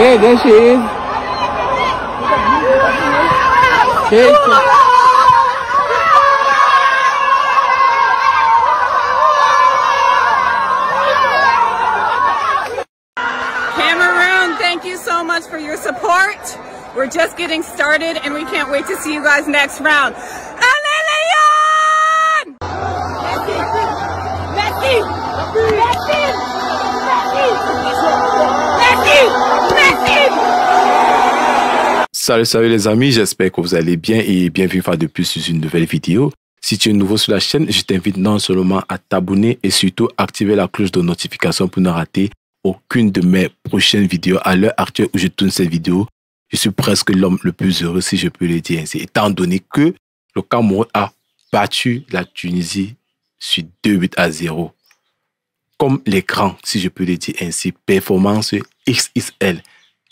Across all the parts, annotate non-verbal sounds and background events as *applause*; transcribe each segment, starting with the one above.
Yeah, there she is. There she so much for your support. We're just getting started and we can't wait to see you guys next round. Messi! Messi! Salut, salut les amis, j'espère que vous allez bien et bienvenue de plus sur une nouvelle vidéo. Si tu es nouveau sur la chaîne, je t'invite non seulement à t'abonner et surtout à activer la cloche de notification pour ne rater aucune de mes prochaines vidéos à l'heure actuelle où je tourne cette vidéo. Je suis presque l'homme le plus heureux, si je peux le dire ainsi, étant donné que le Cameroun a battu la Tunisie sur 2-8 à 0. Comme l'écran, si je peux le dire ainsi, performance XXL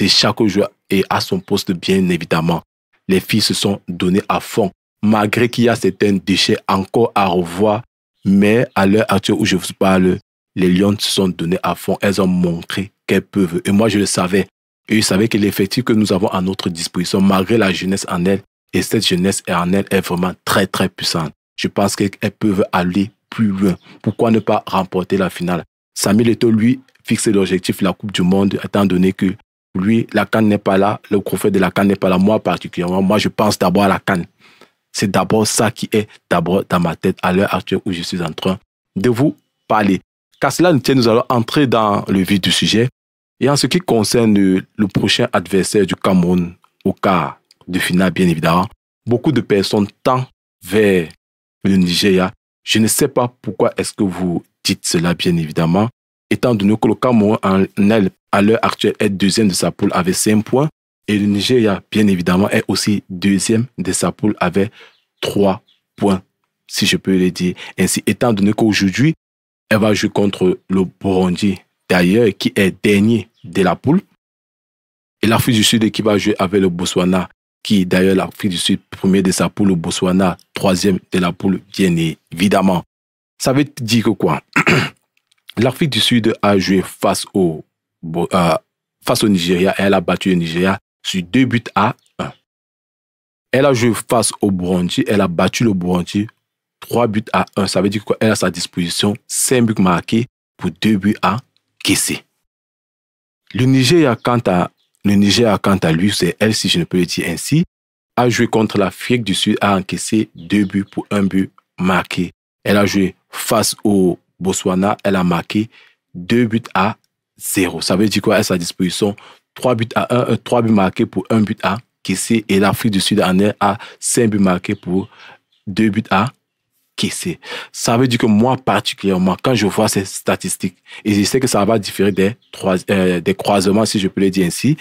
de chaque joueur et à son poste, bien évidemment. Les filles se sont données à fond, malgré qu'il y a certains déchets encore à revoir. Mais à l'heure actuelle où je vous parle, les Lions se sont données à fond. Elles ont montré qu'elles peuvent. Et moi, je le savais. Et je savais que l'effectif que nous avons à notre disposition, malgré la jeunesse en elle, et cette jeunesse en elle est vraiment très, très puissante. Je pense qu'elles peuvent aller plus loin. Pourquoi ne pas remporter la finale Samuel était lui, fixait l'objectif de la Coupe du Monde, étant donné que lui, la canne n'est pas là, le prophète de la canne n'est pas là, moi particulièrement, moi je pense d'abord à la canne. C'est d'abord ça qui est d'abord dans ma tête à l'heure actuelle où je suis en train de vous parler. Car cela nous tient, nous allons entrer dans le vif du sujet. Et en ce qui concerne le prochain adversaire du Cameroun au cas de finale, bien évidemment, beaucoup de personnes tendent vers le Nigeria. Je ne sais pas pourquoi est-ce que vous dites cela, bien évidemment, étant donné que le Cameroun en est à l'heure actuelle, est deuxième de sa poule avec 5 points. Et le Nigeria, bien évidemment, est aussi deuxième de sa poule avec 3 points, si je peux le dire ainsi. Étant donné qu'aujourd'hui, elle va jouer contre le Burundi, d'ailleurs, qui est dernier de la poule. Et l'Afrique du Sud qui va jouer avec le Botswana, qui d'ailleurs l'Afrique du Sud, premier de sa poule, le Botswana, troisième de la poule, bien évidemment. Ça veut dire que quoi *clears throat* L'Afrique du Sud a joué face au euh, face au Nigeria. Elle a battu le Nigeria sur 2 buts à 1. Elle a joué face au Burundi. Elle a battu le Burundi 3 buts à 1. Ça veut dire qu'elle a à sa disposition 5 buts marqués pour 2 buts à caisser. Le Nigeria, quant à, le Nigeria, quant à lui, c'est elle, si je ne peux le dire ainsi, a joué contre l'Afrique du Sud, a encaissé 2 buts pour 1 but marqué. Elle a joué face au Botswana, elle a marqué 2 buts à zéro. Ça veut dire quoi à sa disposition 3 buts à 1, 3 euh, buts marqués pour 1 but à Kessé et l'Afrique du Sud en est à 5 buts marqués pour 2 buts à Kessé. Ça veut dire que moi particulièrement, quand je vois ces statistiques, et je sais que ça va différer des, euh, des croisements, si je peux le dire ainsi,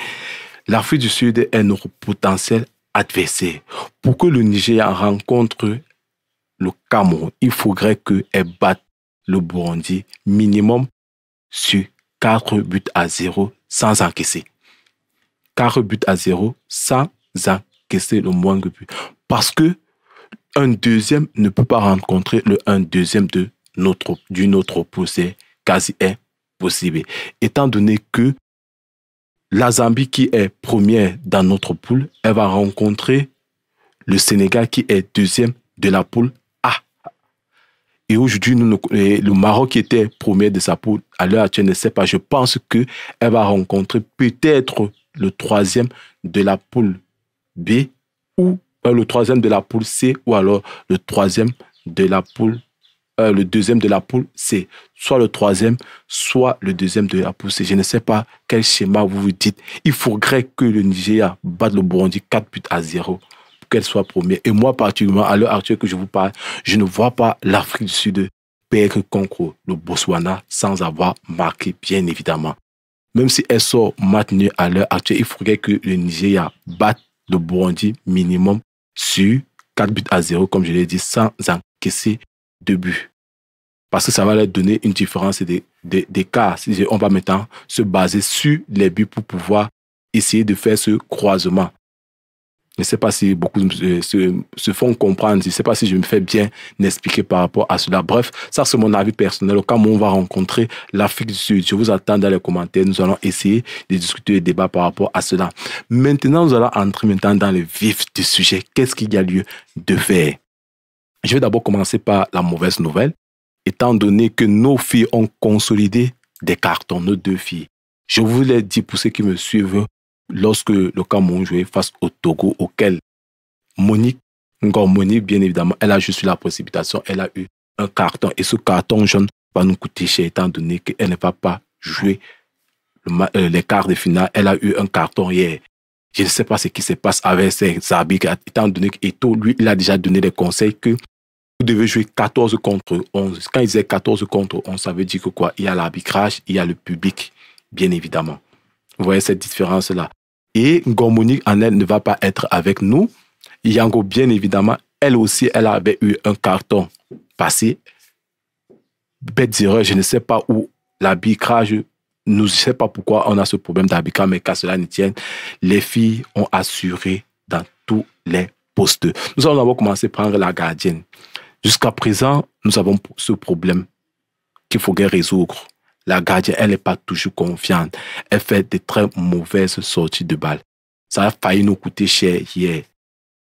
l'Afrique du Sud est notre potentiel adversaire. Pour que le Nigeria rencontre le Cameroun, il faudrait qu'elle batte le Burundi minimum sur Quatre buts à 0 sans encaisser. 4 buts à 0 sans encaisser le moins que but. Parce que un deuxième ne peut pas rencontrer le 1 deuxième de notre, d'une autre Quasi impossible. Étant donné que la Zambie qui est première dans notre poule, elle va rencontrer le Sénégal qui est deuxième de la poule et aujourd'hui, le Maroc était premier de sa poule, Alors, je ne sais pas. Je pense qu'elle va rencontrer peut-être le troisième de la poule B ou euh, le troisième de la poule C ou alors le troisième de la poule euh, le deuxième de la poule C, soit le troisième, soit le deuxième de la poule C. Je ne sais pas quel schéma vous vous dites. Il faudrait que le Nigeria batte le Burundi 4 buts à 0 qu'elle soit première. Et moi, particulièrement, à l'heure actuelle que je vous parle, je ne vois pas l'Afrique du Sud perdre contre le Botswana sans avoir marqué, bien évidemment. Même si elles sont maintenues à l'heure actuelle, il faudrait que le Nigeria batte le Burundi minimum sur 4 buts à 0, comme je l'ai dit, sans encaisser de buts. Parce que ça va leur donner une différence des, des, des cas. On va maintenant se baser sur les buts pour pouvoir essayer de faire ce croisement. Je ne sais pas si beaucoup euh, se, font comprendre, je ne sais pas si je me fais bien expliquer par rapport à cela. Bref, ça c'est mon avis personnel. Au cas où on va rencontrer l'Afrique du Sud, je vous attends dans les commentaires. Nous allons essayer de discuter et débattre par rapport à cela. Maintenant, nous allons entrer maintenant dans le vif du sujet. Qu'est-ce qu'il y a lieu de faire Je vais d'abord commencer par la mauvaise nouvelle. Étant donné que nos filles ont consolidé des cartons, nos deux filles. Je vous l'ai dit pour ceux qui me suivent lorsque le Cameroun jouait face au Togo, auquel Monique, Monique, bien évidemment, elle a juste eu la précipitation, elle a eu un carton. Et ce carton jaune va nous coûter cher, étant donné qu'elle ne va pas jouer le, euh, les quarts de finale. Elle a eu un carton hier. Je ne sais pas ce qui se passe avec ces arbitres, étant donné qu'Eto, lui, il a déjà donné des conseils que vous devez jouer 14 contre 11. Quand il disait 14 contre 11, ça veut dire que quoi Il y a l'arbitrage, il y a le public, bien évidemment. Vous voyez cette différence-là. Et en elle, ne va pas être avec nous. Yango, bien évidemment, elle aussi, elle avait eu un carton passé. Bête je ne sais pas où l'arbitrage, je ne sais pas pourquoi on a ce problème d'arbitrage, mais qu'à cela ne tienne, les filles ont assuré dans tous les postes. Nous allons commencé commencé à prendre la gardienne. Jusqu'à présent, nous avons ce problème qu'il faut résoudre. La gardienne, elle n'est pas toujours confiante. Elle fait de très mauvaises sorties de balles. Ça a failli nous coûter cher hier.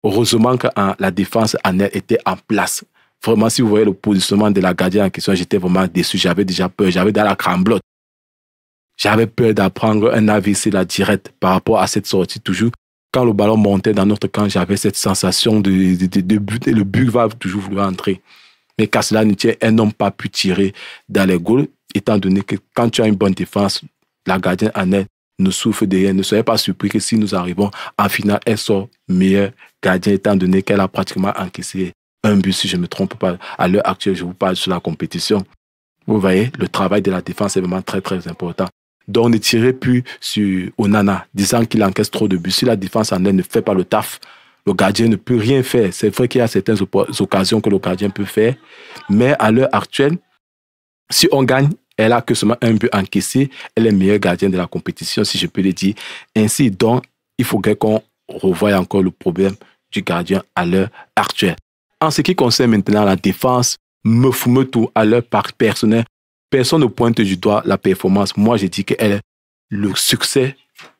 Heureusement que hein, la défense en elle était en place. Vraiment, si vous voyez le positionnement de la gardienne en question, j'étais vraiment déçu. J'avais déjà peur. J'avais dans la cramblotte. J'avais peur d'apprendre un AVC la directe par rapport à cette sortie. Toujours, quand le ballon montait dans notre camp, j'avais cette sensation de, but, le but va toujours vouloir entrer. Mais qu'à cela ne tient, un homme pas pu tirer dans les goals étant donné que quand tu as une bonne défense, la gardienne en elle ne souffre de rien. Ne soyez pas surpris que si nous arrivons en finale, elle sort meilleure gardienne, étant donné qu'elle a pratiquement encaissé un but, si je ne me trompe pas. À l'heure actuelle, je vous parle sur la compétition. Vous voyez, le travail de la défense est vraiment très, très important. Donc, ne tirez plus sur Onana, disant qu'il encaisse trop de buts. Si la défense en elle ne fait pas le taf, le gardien ne peut rien faire. C'est vrai qu'il y a certaines occasions que le gardien peut faire, mais à l'heure actuelle, si on gagne, elle a que seulement un but encaissé. Elle est le meilleur gardien de la compétition, si je peux le dire. Ainsi donc, il faudrait qu'on revoie encore le problème du gardien à l'heure actuelle. En ce qui concerne maintenant la défense, tout à l'heure par personnel, personne ne pointe du doigt la performance. Moi, je dis qu'elle est le succès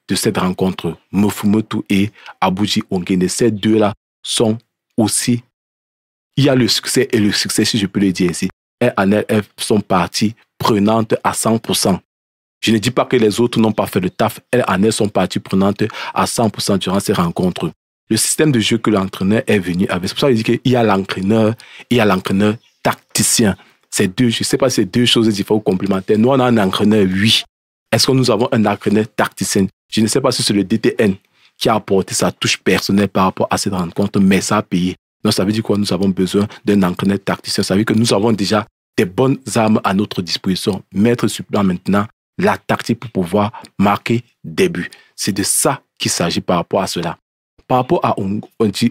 de cette rencontre. tout et Abuji Ongene, ces deux-là sont aussi. Il y a le succès et le succès, si je peux le dire ainsi elles en elles sont parties prenantes à 100%. Je ne dis pas que les autres n'ont pas fait le taf, elles en elles sont parties prenantes à 100% durant ces rencontres. Le système de jeu que l'entraîneur est venu avec, c'est pour ça qu'il dit qu'il y a l'entraîneur, il y a l'entraîneur tacticien. Ces deux, je ne sais pas si c'est deux choses différentes ou complémentaires. Nous, on a un entraîneur, oui. Est-ce que nous avons un entraîneur tacticien Je ne sais pas si c'est le DTN qui a apporté sa touche personnelle par rapport à cette rencontre, mais ça a payé ça veut dire quoi Nous avons besoin d'un entraîneur tacticien. Ça veut dire que nous avons déjà des bonnes armes à notre disposition. Mettre sur plan maintenant la tactique pour pouvoir marquer des buts. C'est de ça qu'il s'agit par rapport à cela. Par rapport à Ondi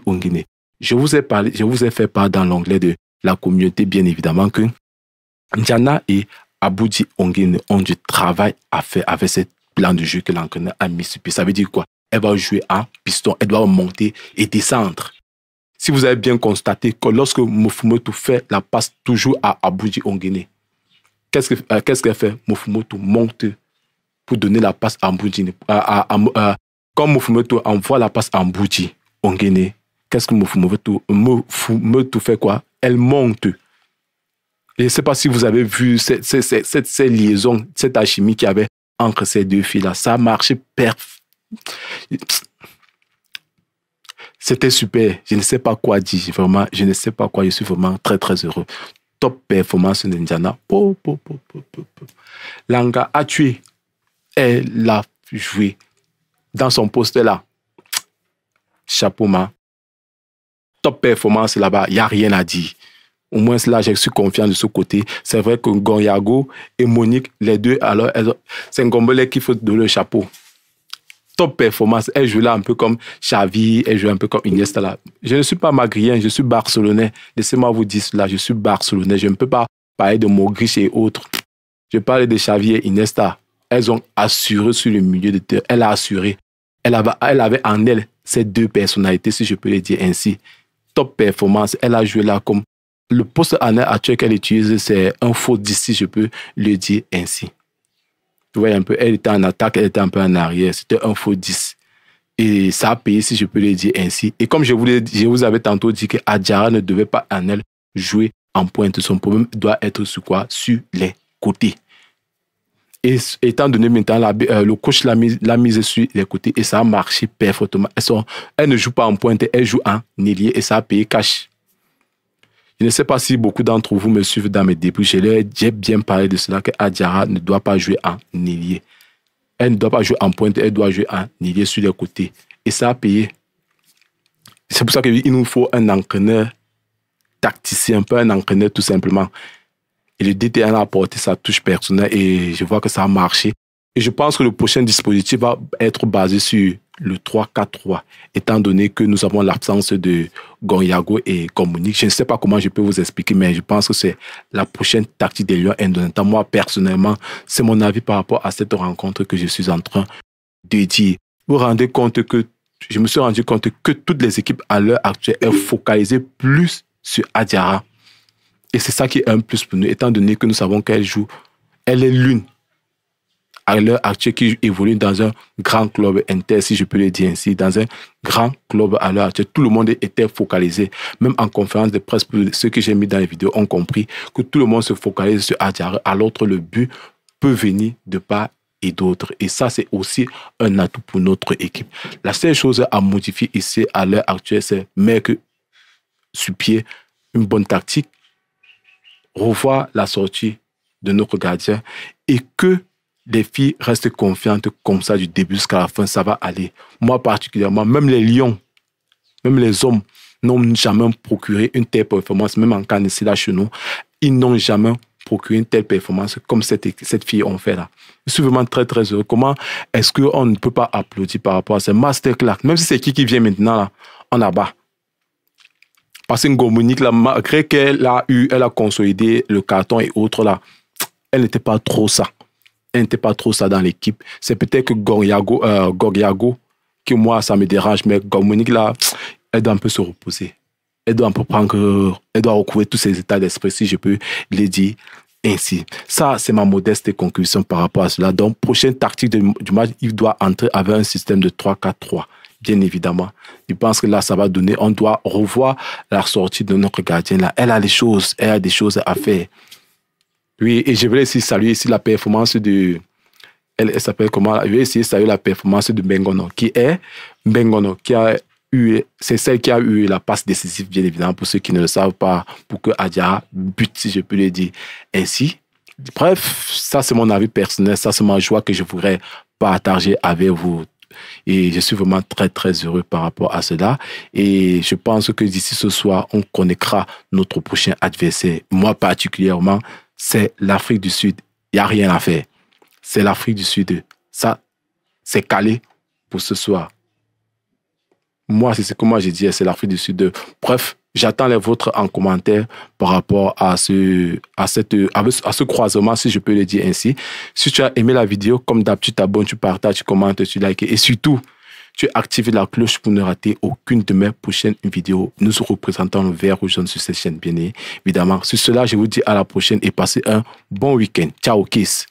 je vous ai parlé, je vous ai fait part dans l'onglet de la communauté, bien évidemment, que Ndiana et Aboudi Onguine ont du travail à faire avec ce plan de jeu que l'entraîneur a mis sur pied. Ça veut dire quoi Elle va jouer à piston, elle doit monter et descendre si vous avez bien constaté que lorsque Mofumoto fait la passe toujours à Abuji Ongene, euh, qu'est-ce qu'elle fait Mofumoto monte pour donner la passe à Abuji. quand Mofumoto envoie la passe à Abuji Ongene, qu'est-ce que Mofumoto, fait quoi Elle monte. Je ne sais pas si vous avez vu cette, cette, cette, cette liaison, cette alchimie qu'il y avait entre ces deux filles-là. Ça a marché c'était super. Je ne sais pas quoi dire. Vraiment, je ne sais pas quoi. Je suis vraiment très, très heureux. Top performance d'Indiana. Langa a tué. Elle a joué dans son poste là. Chapeau, ma. Top performance là-bas. Il n'y a rien à dire. Au moins, là, je suis confiant de ce côté. C'est vrai que Gonyago et Monique, les deux, alors, c'est Ngombele qui faut donner le chapeau top performance. Elle joue là un peu comme Xavi, elle joue un peu comme Iniesta là. Je ne suis pas magrien, je suis barcelonais. Laissez-moi vous dire cela, je suis barcelonais. Je ne peux pas parler de Mogris et autres. Je parlais de Xavi et Iniesta. Elles ont assuré sur le milieu de terre, Elle a assuré. Elle avait, elle avait en elle ces deux personnalités, si je peux le dire ainsi. Top performance. Elle a joué là comme le poste en actuelle qu'elle utilise, c'est un faux d'ici, je peux le dire ainsi. Tu vois, un peu, elle était en attaque, elle était un peu en arrière. C'était un faux 10. Et ça a payé, si je peux le dire ainsi. Et comme je vous, je vous avais tantôt dit que Adjara ne devait pas en elle jouer en pointe. Son problème doit être sur quoi Sur les côtés. Et étant donné maintenant, euh, le coach l'a mise sur les côtés et ça a marché parfaitement. Elle, ne joue pas en pointe, elle joue en ailier et ça a payé cash. Je ne sais pas si beaucoup d'entre vous me suivent dans mes débuts. Je leur bien parlé de cela que Adjara ne doit pas jouer en ailier. Elle ne doit pas jouer en pointe, elle doit jouer en ailier sur les côtés. Et ça a payé. C'est pour ça qu'il nous faut un entraîneur tacticien, peu un entraîneur tout simplement. Et le DTN a apporté sa touche personnelle et je vois que ça a marché. Et je pense que le prochain dispositif va être basé sur le 3-4-3, étant donné que nous avons l'absence de Gonyago et Communique. Je ne sais pas comment je peux vous expliquer, mais je pense que c'est la prochaine tactique des Lions indonésiens. Moi, personnellement, c'est mon avis par rapport à cette rencontre que je suis en train de dire. Vous vous rendez compte que je me suis rendu compte que toutes les équipes à l'heure actuelle sont focalisées plus sur Adiara. Et c'est ça qui est un plus pour nous, étant donné que nous savons qu'elle joue, elle est l'une à l'heure actuelle qui évolue dans un grand club inter, si je peux le dire ainsi, dans un grand club à l'heure actuelle. Tout le monde était focalisé. Même en conférence de presse, ceux que j'ai mis dans les vidéos ont compris que tout le monde se focalise sur Adjara. À l'autre, le but peut venir de part et d'autre. Et ça, c'est aussi un atout pour notre équipe. La seule chose à modifier ici à l'heure actuelle, c'est mettre sur pied une bonne tactique, revoir la sortie de notre gardien et que les filles restent confiantes comme ça du début jusqu'à la fin, ça va aller. Moi particulièrement, même les lions, même les hommes n'ont jamais procuré une telle performance, même en cas là chez nous, ils n'ont jamais procuré une telle performance comme cette, cette fille ont fait là. Je suis vraiment très très heureux. Comment est-ce qu'on ne peut pas applaudir par rapport à ce masterclass Même si c'est qui qui vient maintenant là, en abat. Parce que Monique, là, malgré qu'elle a eu, elle a consolidé le carton et autres là, elle n'était pas trop ça n'était pas trop ça dans l'équipe. C'est peut-être que Goriago, euh, que moi, ça me dérange, mais Monique, là, elle doit un peu se reposer. Elle doit un peu prendre, elle doit recouvrir tous ses états d'esprit, si je peux les dire ainsi. Ça, c'est ma modeste conclusion par rapport à cela. Donc, prochaine tactique du match, il doit entrer avec un système de 3-4-3 bien évidemment. Je pense que là, ça va donner. On doit revoir la sortie de notre gardien. Là. Elle a des choses, elle a des choses à faire. Oui, et je voulais aussi saluer ici la performance de. Elle, s'appelle comment Je vais essayer saluer la performance de Bengono, qui est Bengono, qui a eu. C'est celle qui a eu la passe décisive, bien évidemment, pour ceux qui ne le savent pas, pour que Adia bute, si je peux le dire ainsi. Bref, ça c'est mon avis personnel, ça c'est ma joie que je voudrais partager avec vous. Et je suis vraiment très, très heureux par rapport à cela. Et je pense que d'ici ce soir, on connaîtra notre prochain adversaire. Moi particulièrement, c'est l'Afrique du Sud. Il n'y a rien à faire. C'est l'Afrique du Sud. Ça, c'est calé pour ce soir. Moi, c'est ce que moi j'ai dit, c'est l'Afrique du Sud. Bref, j'attends les vôtres en commentaire par rapport à ce, à, cette, à ce croisement, si je peux le dire ainsi. Si tu as aimé la vidéo, comme d'habitude, tu t'abonnes, tu partages, tu commentes, tu likes et surtout, tu actives la cloche pour ne rater aucune de mes prochaines vidéos. Nous représentons le vert ou jaune sur cette chaîne, bien évidemment. Sur cela, je vous dis à la prochaine et passez un bon week-end. Ciao, kiss.